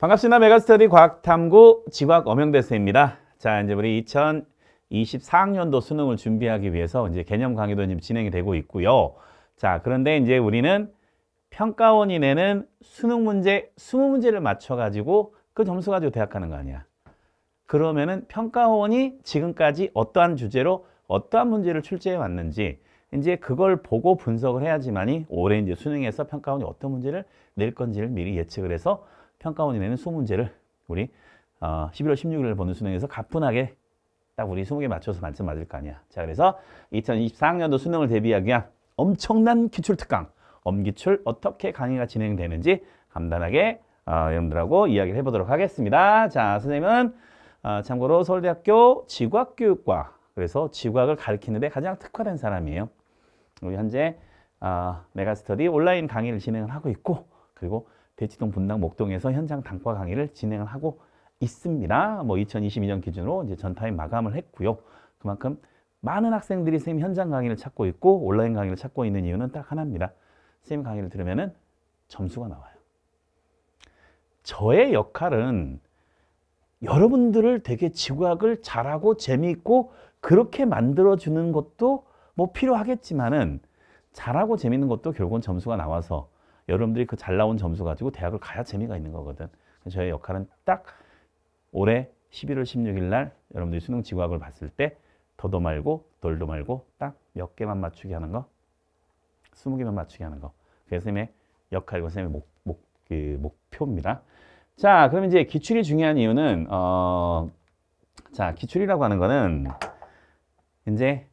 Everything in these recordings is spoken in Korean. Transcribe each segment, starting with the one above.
반갑습니다. 메가스터디 과학탐구 지과학 엄영대스입니다. 자, 이제 우리 2024학년도 수능을 준비하기 위해서 이제 개념 강의도 지금 진행이 되고 있고요. 자, 그런데 이제 우리는 평가원이 내는 수능 문제 20문제를 맞춰가지고 그 점수 가지고 대학 가는 거 아니야. 그러면은 평가원이 지금까지 어떠한 주제로 어떠한 문제를 출제해 왔는지 이제 그걸 보고 분석을 해야지만이 올해 이제 수능에서 평가원이 어떤 문제를 낼 건지를 미리 예측을 해서 평가원이 내는 수문제를 우리 어, 11월 16일을 보는 수능에서 가뿐하게 딱 우리 20개 맞춰서 만점 맞을 거 아니야. 자, 그래서 2024학년도 수능을 대비하기 위한 엄청난 기출특강, 엄기출 어떻게 강의가 진행되는지 간단하게 어, 여러분들하고 이야기를 해보도록 하겠습니다. 자, 선생님은 어, 참고로 서울대학교 지구학교육과 그래서 지구학을 가르치는데 가장 특화된 사람이에요. 우리 현재 어, 메가스터디 온라인 강의를 진행을 하고 있고 그리고 대치동 분당 목동에서 현장 단과 강의를 진행을 하고 있습니다. 뭐 2022년 기준으로 이제 전타임 마감을 했고요. 그만큼 많은 학생들이 선생님 현장 강의를 찾고 있고 온라인 강의를 찾고 있는 이유는 딱 하나입니다. 선생님 강의를 들으면 점수가 나와요. 저의 역할은 여러분들을 되게 지각을 잘하고 재미있고 그렇게 만들어주는 것도 뭐 필요하겠지만은 잘하고 재밌는 것도 결국은 점수가 나와서 여러분들이 그 잘 나온 점수 가지고 대학을 가야 재미가 있는 거거든. 저의 역할은 딱 올해 11월 16일 날 여러분들이 수능 지구학을 봤을 때 더도 말고 덜도 말고 딱 몇 개만 맞추게 하는 거. 20개만 맞추게 하는 거. 그게 선생님의 역할과 선생님의 목, 목, 그 목표입니다. 자, 그럼 이제 기출이 중요한 이유는 어, 자, 기출이라고 하는 거는 이제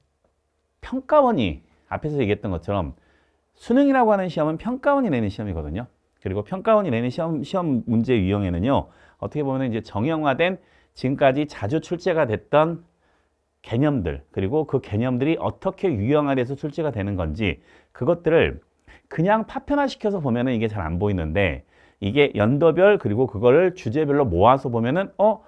평가원이 앞에서 얘기했던 것처럼 수능이라고 하는 시험은 평가원이 내는 시험이거든요. 그리고 평가원이 내는 시험, 시험 문제 유형에는요. 어떻게 보면 이제 정형화된 지금까지 자주 출제가 됐던 개념들 그리고 그 개념들이 어떻게 유형화돼서 출제가 되는 건지 그것들을 그냥 파편화시켜서 보면 은 이게 잘 안 보이는데 이게 연도별 그리고 그거를 주제별로 모아서 보면은 어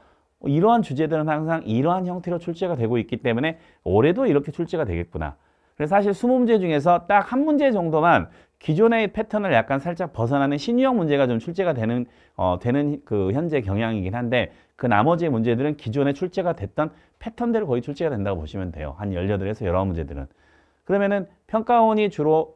이러한 주제들은 항상 이러한 형태로 출제가 되고 있기 때문에 올해도 이렇게 출제가 되겠구나 그래서 사실 수문제 중에서 딱 한 문제 정도만 기존의 패턴을 약간 살짝 벗어나는 신유형 문제가 좀 출제가 되는 어 되는 그 현재 경향이긴 한데 그 나머지 문제들은 기존에 출제가 됐던 패턴대로 거의 출제가 된다고 보시면 돼요. 한 열여덟에서 열아홉 문제들은 그러면은 평가원이 주로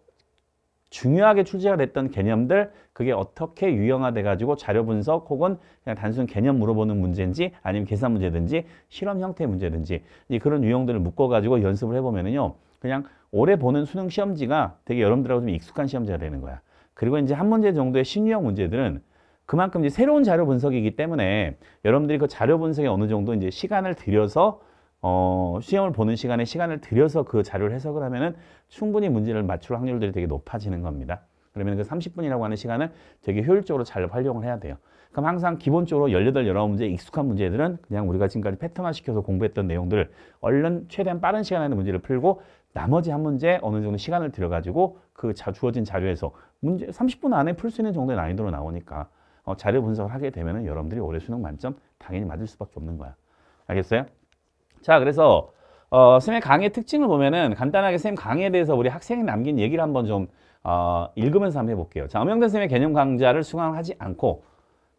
중요하게 출제가 됐던 개념들 그게 어떻게 유형화돼 가지고 자료 분석 혹은 그냥 단순 개념 물어보는 문제인지 아니면 계산 문제든지 실험 형태 문제든지 그런 유형들을 묶어 가지고 연습을 해보면은요 그냥 올해 보는 수능 시험지가 되게 여러분들하고 좀 익숙한 시험지가 되는 거야. 그리고 이제 한 문제 정도의 심리형 문제들은 그만큼 이제 새로운 자료 분석이기 때문에 여러분들이 그 자료 분석에 어느 정도 이제 시간을 들여서 어, 시험을 보는 시간에 시간을 들여서 그 자료를 해석을 하면은 충분히 문제를 맞출 확률들이 되게 높아지는 겁니다. 그러면 그 30분이라고 하는 시간을 되게 효율적으로 잘 활용을 해야 돼요. 그럼 항상 기본적으로 18, 19문제 익숙한 문제들은 그냥 우리가 지금까지 패턴화 시켜서 공부했던 내용들을 얼른 최대한 빠른 시간 안에 문제를 풀고 나머지 한 문제 어느 정도 시간을 들여가지고 그 주어진 자료에서 문제 30분 안에 풀 수 있는 정도의 난이도로 나오니까 어, 자료 분석을 하게 되면 여러분들이 올해 수능 만점 당연히 맞을 수밖에 없는 거야. 알겠어요? 자, 그래서 어, 선생님의 강의 특징을 보면은 간단하게 선생님 강의에 대해서 우리 학생이 남긴 얘기를 한번 좀 어, 읽으면서 한번 해볼게요. 자, 엄영대 님의 개념 강좌를 수강하지 않고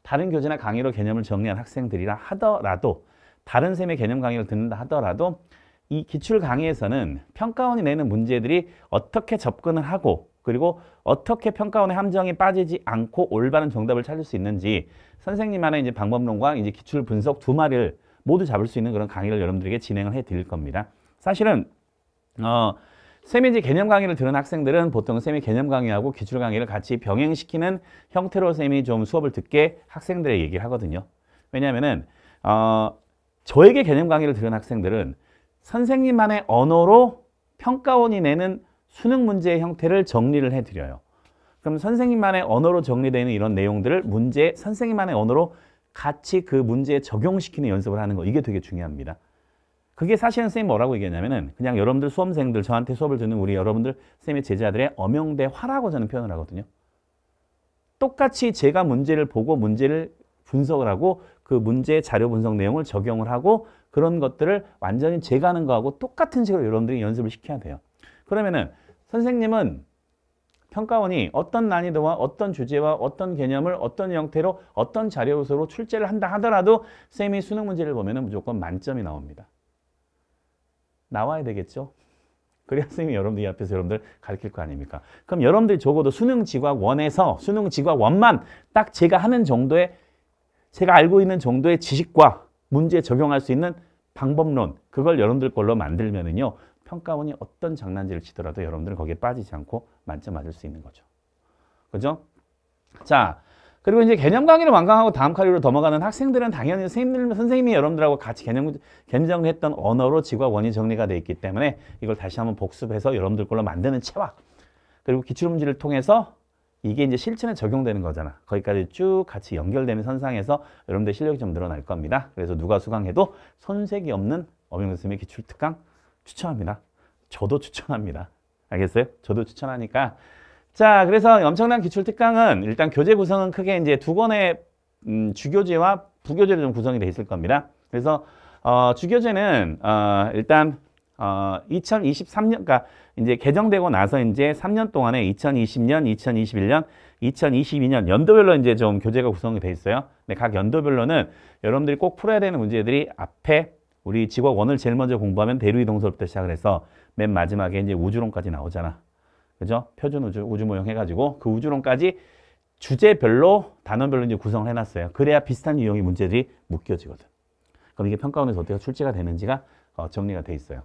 다른 교재나 강의로 개념을 정리한 학생들이라 하더라도 다른 선생님의 개념 강의를 듣는다 하더라도 이 기출 강의에서는 평가원이 내는 문제들이 어떻게 접근을 하고 그리고 어떻게 평가원의 함정에 빠지지 않고 올바른 정답을 찾을 수 있는지 선생님만의 이제 방법론과 이제 기출 분석 두 마리를 모두 잡을 수 있는 그런 강의를 여러분들에게 진행을 해 드릴 겁니다. 사실은 어 쌤이 이 개념 강의를 들은 학생들은 보통 쌤이 개념 강의하고 기출 강의를 같이 병행시키는 형태로 쌤이 좀 수업을 듣게 학생들에게 얘기를 하거든요. 왜냐하면 어, 저에게 개념 강의를 들은 학생들은 선생님만의 언어로 평가원이 내는 수능 문제의 형태를 정리를 해드려요. 그럼 선생님만의 언어로 정리되는 이런 내용들을 문제, 선생님만의 언어로 같이 그 문제에 적용시키는 연습을 하는 거 이게 되게 중요합니다. 그게 사실은 선생님 뭐라고 얘기했냐면은 그냥 여러분들 수험생들 저한테 수업을 듣는 우리 여러분들 선생님의 제자들의 엄영대화라고 저는 표현을 하거든요. 똑같이 제가 문제를 보고 문제를 분석을 하고 그 문제의 자료 분석 내용을 적용을 하고 그런 것들을 완전히 제가 하는 거하고 똑같은 식으로 여러분들이 연습을 시켜야 돼요. 그러면은 선생님은 평가원이 어떤 난이도와 어떤 주제와 어떤 개념을 어떤 형태로 어떤 자료 소로 출제를 한다 하더라도 쌤이 수능 문제를 보면 무조건 만점이 나옵니다. 나와야 되겠죠? 그래야 선이 여러분들 앞에서 여러분들 가르칠 거 아닙니까? 그럼 여러분들이 적어도 수능 지각 원에서 수능 지각 원만 딱 제가 하는 정도의 제가 알고 있는 정도의 지식과 문제에 적용할 수 있는 방법론 그걸 여러분들 걸로 만들면은요 평가원이 어떤 장난질을 치더라도 여러분들은 거기에 빠지지 않고 만점 맞을 수 있는 거죠. 그죠? 자 그리고 이제 개념 강의를 완강하고 다음 카리로 넘어가는 학생들은 당연히 선생님, 선생님이 여러분들하고 같이 개념, 개념 했던 언어로 지구와 원이 정리가 돼 있기 때문에 이걸 다시 한번 복습해서 여러분들 걸로 만드는 체화 그리고 기출문제를 통해서 이게 이제 실전에 적용되는 거잖아. 거기까지 쭉 같이 연결되는 선상에서 여러분들 실력이 좀 늘어날 겁니다. 그래서 누가 수강해도 손색이 없는 어명선생님의 기출특강 추천합니다. 저도 추천합니다. 알겠어요? 저도 추천하니까. 자, 그래서 엄청난 기출특강은 일단 교재 구성은 크게 이제 두 권의 음, 주교재와 부교재로 좀 구성이 돼 있을 겁니다. 그래서 어, 주교재는 어, 일단 어, 2023년, 그러니까 이제 개정되고 나서 이제 3년 동안에 2020년, 2021년, 2022년 연도별로 이제 좀 교재가 구성이 돼 있어요. 근데 각 연도별로는 여러분들이 꼭 풀어야 되는 문제들이 앞에 우리 직업원을 제일 먼저 공부하면 대류이동 수업부터 시작을 해서 맨 마지막에 이제 우주론까지 나오잖아. 그죠? 표준 우주, 우주 모형 해가지고 그 우주론까지 주제별로 단원별로 이제 구성을 해놨어요. 그래야 비슷한 유형의 문제들이 묶여지거든. 그럼 이게 평가원에서 어떻게 출제가 되는지가 어, 정리가 돼 있어요.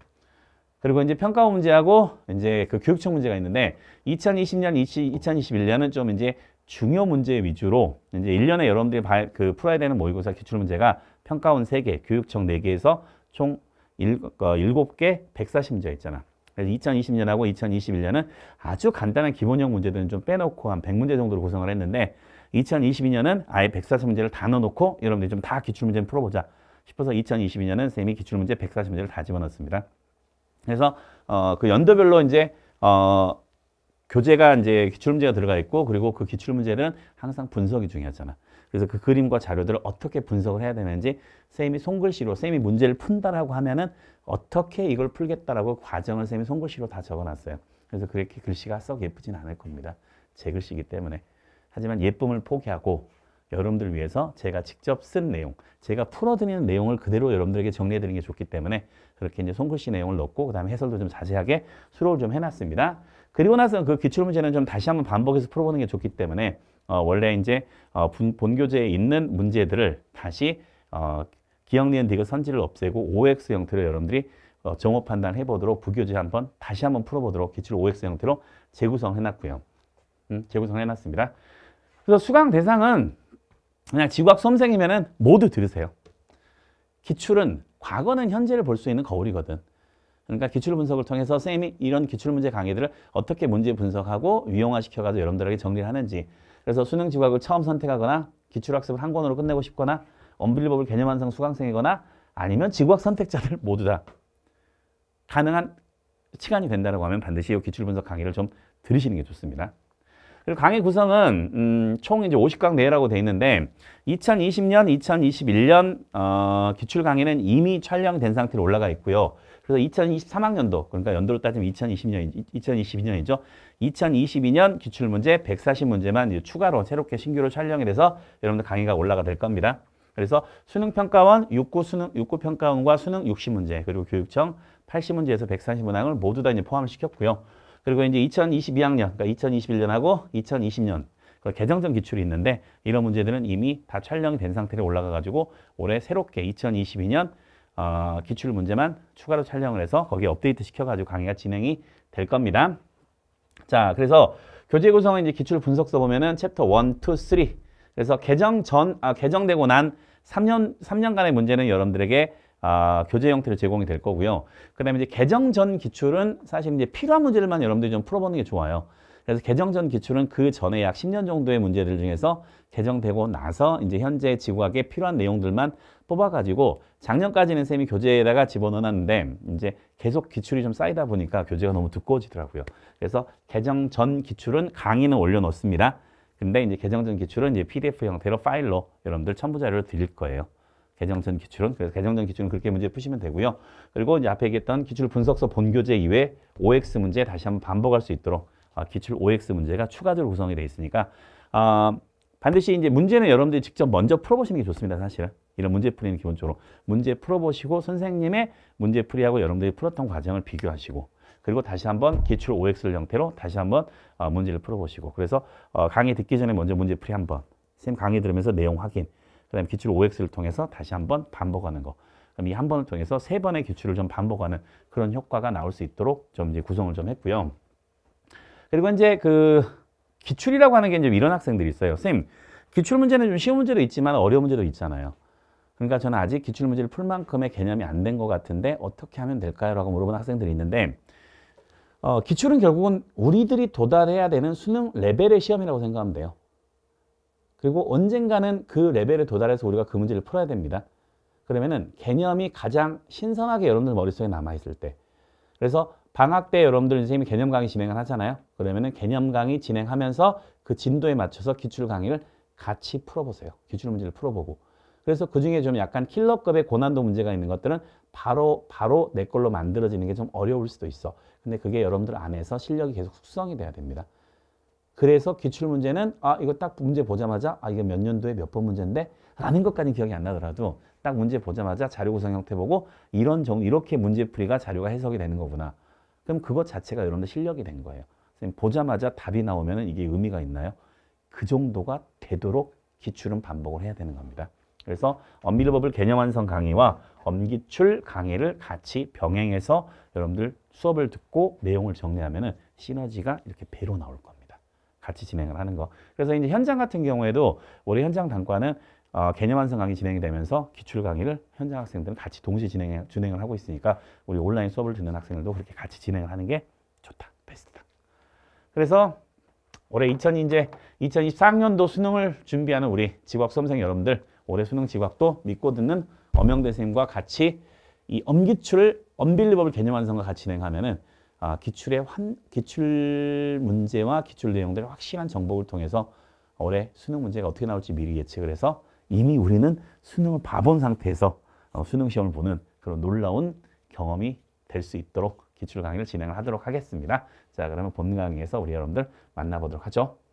그리고 이제 평가 문제하고 이제 그 교육청 문제가 있는데 2020년, 20, 2021년은 좀 이제 중요 문제 위주로 이제 1년에 여러분들이 발, 그 풀어야 되는 모의고사 기출 문제가 평가원 3개, 교육청 4개에서 총 7, 7개 140문제 가 있잖아. 그래서 2020년하고 2021년은 아주 간단한 기본형 문제들은 좀 빼놓고 한 100문제 정도로 구성을 했는데 2022년은 아예 140문제를 다 넣어놓고 여러분들이 좀 다 기출문제 풀어보자 싶어서 2022년은 쌤이 기출문제 140문제를 다 집어넣었습니다. 그래서 어, 그 연도별로 이제 어, 교재가 이제 기출문제가 들어가 있고 그리고 그 기출문제는 항상 분석이 중요하잖아. 그래서 그 그림과 자료들을 어떻게 분석을 해야 되는지 쌤이 손글씨로 쌤이 문제를 푼다라고 하면은 어떻게 이걸 풀겠다라고 과정을 쌤이 손글씨로 다 적어놨어요. 그래서 그렇게 글씨가 썩 예쁘진 않을 겁니다. 제 글씨이기 때문에. 하지만 예쁨을 포기하고 여러분들 위해서 제가 직접 쓴 내용, 제가 풀어드리는 내용을 그대로 여러분들에게 정리해드리는 게 좋기 때문에 그렇게 이제 손글씨 내용을 넣고 그 다음에 해설도 좀 자세하게 수록을 좀 해놨습니다. 그리고 나서 그 기출문제는 좀 다시 한번 반복해서 풀어보는 게 좋기 때문에 어, 원래 이제 어, 본교재에 있는 문제들을 다시 어, 기억, 니은, 디귿, 선지를 없애고 OX 형태로 여러분들이 어, 정오 판단해 보도록 부교재 한번 다시 한번 풀어보도록 기출 OX 형태로 재구성해놨고요. 음, 재구성해놨습니다. 그래서 수강 대상은 그냥 지구학 수험생이면 모두 들으세요. 기출은 과거는 현재를 볼 수 있는 거울이거든. 그러니까 기출 분석을 통해서 선생님이 이런 기출 문제 강의들을 어떻게 문제 분석하고 유형화시켜가지고 여러분들에게 정리를 하는지 그래서 수능 지구학을 처음 선택하거나 기출학습을 한 권으로 끝내고 싶거나 언빌리버블 개념 완성 수강생이거나 아니면 지구학 선택자들 모두 다 가능한 시간이 된다고 하면 반드시 이 기출 분석 강의를 좀 들으시는 게 좋습니다. 그리고 강의 구성은 음, 총 이제 50강 내라고돼 있는데 2020년, 2021년 어, 기출 강의는 이미 촬영된 상태로 올라가 있고요. 그래서 2023학년도 그러니까 연도로 따지면 2020년 2022년이죠. 2022년 기출 문제 140문제만 이제 추가로 새롭게 신규로 촬영이 돼서 여러분들 강의가 올라가 될 겁니다. 그래서 수능 평가원, 육구 수능 육구 평가원과 수능 60문제 그리고 교육청 80문제에서 140문항을 모두 다 이제 포함시켰고요. 그리고 이제 2022학년, 그러니까 2021년하고 2020년 개정점 기출이 있는데 이런 문제들은 이미 다 촬영이 된 상태로 올라가가지고 올해 새롭게 2022년 어, 기출 문제만 추가로 촬영을 해서 거기에 업데이트 시켜가지고 강의가 진행이 될 겁니다. 자, 그래서 교재 구성은 이제 기출 분석서 보면은 챕터 1, 2, 3 그래서 개정 전, 아, 개정되고 난 3년, 3년간의 문제는 여러분들에게 아, 교재 형태로 제공이 될 거고요. 그 다음에 이제 개정 전 기출은 사실 이제 필요한 문제들만 여러분들이 좀 풀어보는 게 좋아요. 그래서 개정 전 기출은 그 전에 약 10년 정도의 문제들 중에서 개정되고 나서 이제 현재 지구학에 필요한 내용들만 뽑아가지고 작년까지는 쌤이 교재에다가 집어넣어놨는데 이제 계속 기출이 좀 쌓이다 보니까 교재가 너무 두꺼워지더라고요. 그래서 개정 전 기출은 강의는 올려놓습니다. 근데 이제 개정 전 기출은 이제 PDF 형태로 파일로 여러분들 첨부 자료를 드릴 거예요. 개정전 기출은 그래서 개정전 기출은 그렇게 문제 푸시면 되고요. 그리고 이제 앞에 얘기했던 기출 분석서 본교재 이외 OX 문제 다시 한번 반복할 수 있도록 아, 기출 OX 문제가 추가적으로 구성이 돼 있으니까 아, 반드시 이제 문제는 여러분들이 직접 먼저 풀어보시는 게 좋습니다. 사실은 이런 문제 풀이는 기본적으로 문제 풀어보시고 선생님의 문제 풀이하고 여러분들이 풀었던 과정을 비교하시고 그리고 다시 한번 기출 OX를 형태로 다시 한번 어, 문제를 풀어보시고 그래서 어, 강의 듣기 전에 먼저 문제 풀이 한번 선생님 강의 들으면서 내용 확인 그 다음에 기출 OX를 통해서 다시 한 번 반복하는 거. 그럼 이 한 번을 통해서 세 번의 기출을 좀 반복하는 그런 효과가 나올 수 있도록 좀 이제 구성을 좀 했고요. 그리고 이제 그 기출이라고 하는 게 이제 이런 학생들이 있어요. 선생님, 기출 문제는 좀 쉬운 문제도 있지만 어려운 문제도 있잖아요. 그러니까 저는 아직 기출 문제를 풀 만큼의 개념이 안 된 것 같은데 어떻게 하면 될까요? 라고 물어보는 학생들이 있는데 어, 기출은 결국은 우리들이 도달해야 되는 수능 레벨의 시험이라고 생각하면 돼요. 그리고 언젠가는 그 레벨에 도달해서 우리가 그 문제를 풀어야 됩니다. 그러면은 개념이 가장 신선하게 여러분들 머릿속에 남아있을 때 그래서 방학 때 여러분들 선생님이 개념 강의 진행을 하잖아요. 그러면은 개념 강의 진행하면서 그 진도에 맞춰서 기출 강의를 같이 풀어보세요. 기출 문제를 풀어보고. 그래서 그중에 좀 약간 킬러급의 고난도 문제가 있는 것들은 바로 바로 내 걸로 만들어지는 게 좀 어려울 수도 있어. 근데 그게 여러분들 안에서 실력이 계속 숙성이 돼야 됩니다. 그래서 기출문제는 아 이거 딱 문제 보자마자 아 이게 몇 년도에 몇 번 문제인데 라는 것까지 기억이 안 나더라도 딱 문제 보자마자 자료 구성 형태 보고 이런 정 이렇게 문제풀이가 자료가 해석이 되는 거구나. 그럼 그것 자체가 여러분들 실력이 된 거예요. 선생님 보자마자 답이 나오면 이게 의미가 있나요? 그 정도가 되도록 기출은 반복을 해야 되는 겁니다. 그래서 언빌러버블 개념 완성 강의와 엄기출 강의를 같이 병행해서 여러분들 수업을 듣고 내용을 정리하면 시너지가 이렇게 배로 나올 겁니다. 같이 진행을 하는 거. 그래서 이제 현장 같은 경우에도 올해 현장 단과는 어, 개념 완성 강의 진행이 되면서 기출 강의를 현장 학생들은 같이 동시 진행 해 진행을 하고 있으니까 우리 온라인 수업을 듣는 학생들도 그렇게 같이 진행을 하는 게 좋다. 베스트다. 그래서 올해 2000 이제 2024학년도 수능을 준비하는 우리 지각 수험생 여러분들 올해 수능 지각도 믿고 듣는 엄영대 선생님과 같이 이 엄기출, 엄빌리버블 개념 완성과 같이 진행하면은 아, 기출의 환, 기출 문제와 기출 내용들을 확실한 정보를 통해서 올해 수능 문제가 어떻게 나올지 미리 예측을 해서 이미 우리는 수능을 봐본 상태에서 어, 수능 시험을 보는 그런 놀라운 경험이 될 수 있도록 기출 강의를 진행을 하도록 하겠습니다. 자, 그러면 본 강의에서 우리 여러분들 만나보도록 하죠.